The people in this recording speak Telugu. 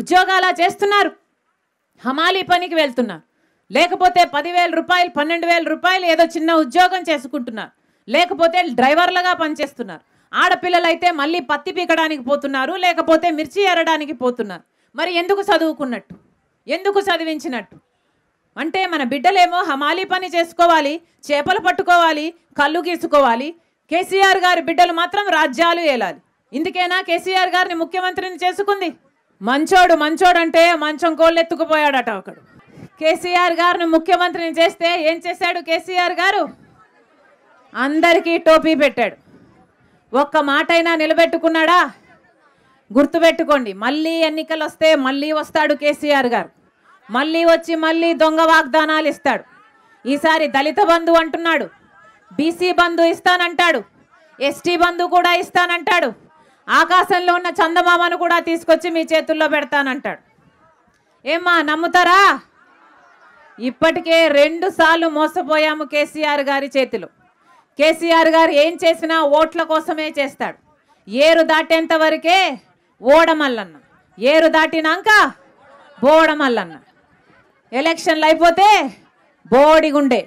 ఉద్యోగాల చేస్తున్నారు హమాలీ పనికి వెళ్తున్నారు లేకపోతే పదివేల రూపాయలు పన్నెండు వేల రూపాయలు ఏదో చిన్న ఉద్యోగం చేసుకుంటున్నారు లేకపోతే డ్రైవర్లుగా పనిచేస్తున్నారు ఆడపిల్లలు అయితే మళ్ళీ పత్తి పీకడానికి పోతున్నారు లేకపోతే మిర్చి ఎరడానికి పోతున్నారు మరి ఎందుకు చదువుకున్నట్టు ఎందుకు చదివించినట్టు అంటే మన బిడ్డలేమో హమాలీ పని చేసుకోవాలి చేపలు పట్టుకోవాలి కళ్ళు గీసుకోవాలి కేసీఆర్ గారి బిడ్డలు మాత్రం రాజ్యాలు ఏలాలి ఇందుకేనా కేసీఆర్ గారిని ముఖ్యమంత్రిని చేసుకుంది మంచోడు మంచోడు అంటే మంచం కోళ్ళెత్తుకుపోయాడట ఒకడు కేసీఆర్ గారిని ముఖ్యమంత్రిని చేస్తే ఏం చేశాడు కేసీఆర్ గారు అందరికీ టోపీ పెట్టాడు ఒక్క మాటైనా నిలబెట్టుకున్నాడా గుర్తుపెట్టుకోండి మళ్ళీ ఎన్నికలు వస్తే మళ్ళీ వస్తాడు కేసీఆర్ గారు మళ్ళీ వచ్చి మళ్ళీ దొంగ వాగ్దానాలు ఇస్తాడు ఈసారి దళిత బంధు అంటున్నాడు బీసీ బంధు ఇస్తానంటాడు ఎస్టీ బంధు కూడా ఇస్తానంటాడు ఆకాశంలో ఉన్న చందమామను కూడా తీసుకొచ్చి మీ చేతుల్లో పెడతానంటాడు ఏమ్మా నమ్ముతారా ఇప్పటికే రెండు సార్లు మోసపోయాము కేసీఆర్ గారి చేతులు కేసీఆర్ గారు ఏం చేసినా ఓట్ల కోసమే చేస్తాడు ఏరు దాటేంత వరకే ఓడమల్లన్న ఏరు దాటినాక బోడమల్లన్న ఎలక్షన్లు అయిపోతే బోడిగుండే